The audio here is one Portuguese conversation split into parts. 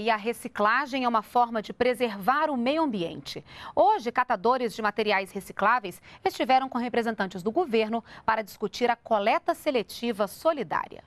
E a reciclagem é uma forma de preservar o meio ambiente. Hoje, catadores de materiais recicláveis estiveram com representantes do governo para discutir a coleta seletiva solidária.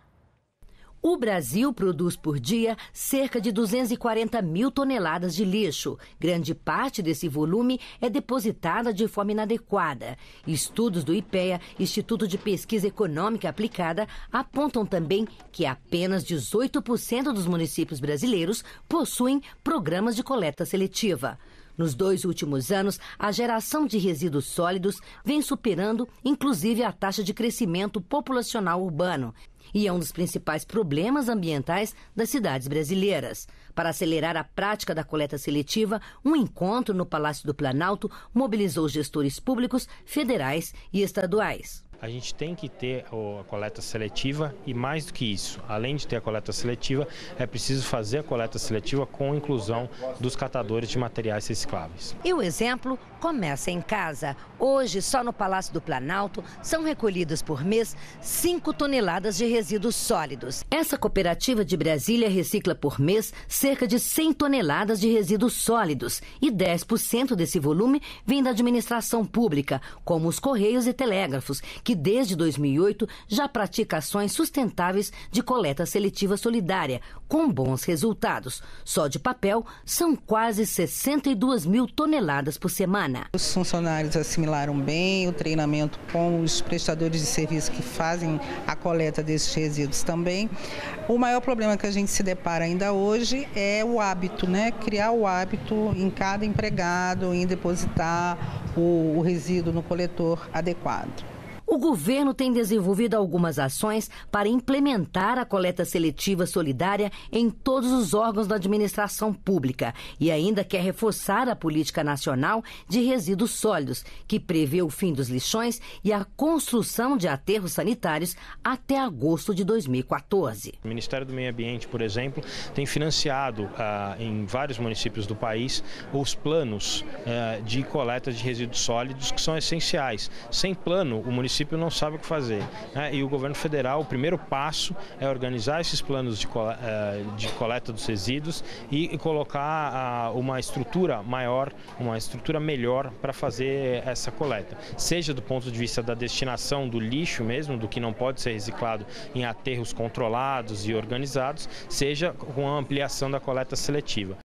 O Brasil produz por dia cerca de 240 mil toneladas de lixo. Grande parte desse volume é depositada de forma inadequada. Estudos do IPEA, Instituto de Pesquisa Econômica Aplicada, apontam também que apenas 18% dos municípios brasileiros possuem programas de coleta seletiva. Nos dois últimos anos, a geração de resíduos sólidos vem superando, inclusive, a taxa de crescimento populacional urbano. E é um dos principais problemas ambientais das cidades brasileiras. Para acelerar a prática da coleta seletiva, um encontro no Palácio do Planalto mobilizou gestores públicos, federais e estaduais a gente tem que ter a coleta seletiva e mais do que isso, além de ter a coleta seletiva, é preciso fazer a coleta seletiva com a inclusão dos catadores de materiais recicláveis. E o exemplo começa em casa. Hoje, só no Palácio do Planalto, são recolhidas por mês 5 toneladas de resíduos sólidos. Essa cooperativa de Brasília recicla por mês cerca de 100 toneladas de resíduos sólidos e 10% desse volume vem da administração pública, como os correios e telégrafos, que que desde 2008 já pratica ações sustentáveis de coleta seletiva solidária, com bons resultados. Só de papel, são quase 62 mil toneladas por semana. Os funcionários assimilaram bem o treinamento com os prestadores de serviço que fazem a coleta desses resíduos também. O maior problema que a gente se depara ainda hoje é o hábito, né? Criar o hábito em cada empregado em depositar o, o resíduo no coletor adequado. O governo tem desenvolvido algumas ações para implementar a coleta seletiva solidária em todos os órgãos da administração pública e ainda quer reforçar a política nacional de resíduos sólidos, que prevê o fim dos lixões e a construção de aterros sanitários até agosto de 2014. O Ministério do Meio Ambiente, por exemplo, tem financiado ah, em vários municípios do país os planos ah, de coleta de resíduos sólidos que são essenciais. Sem plano, o município município não sabe o que fazer. Né? E o governo federal, o primeiro passo é organizar esses planos de, eh, de coleta dos resíduos e colocar ah, uma estrutura maior, uma estrutura melhor para fazer essa coleta. Seja do ponto de vista da destinação do lixo mesmo, do que não pode ser reciclado em aterros controlados e organizados, seja com a ampliação da coleta seletiva.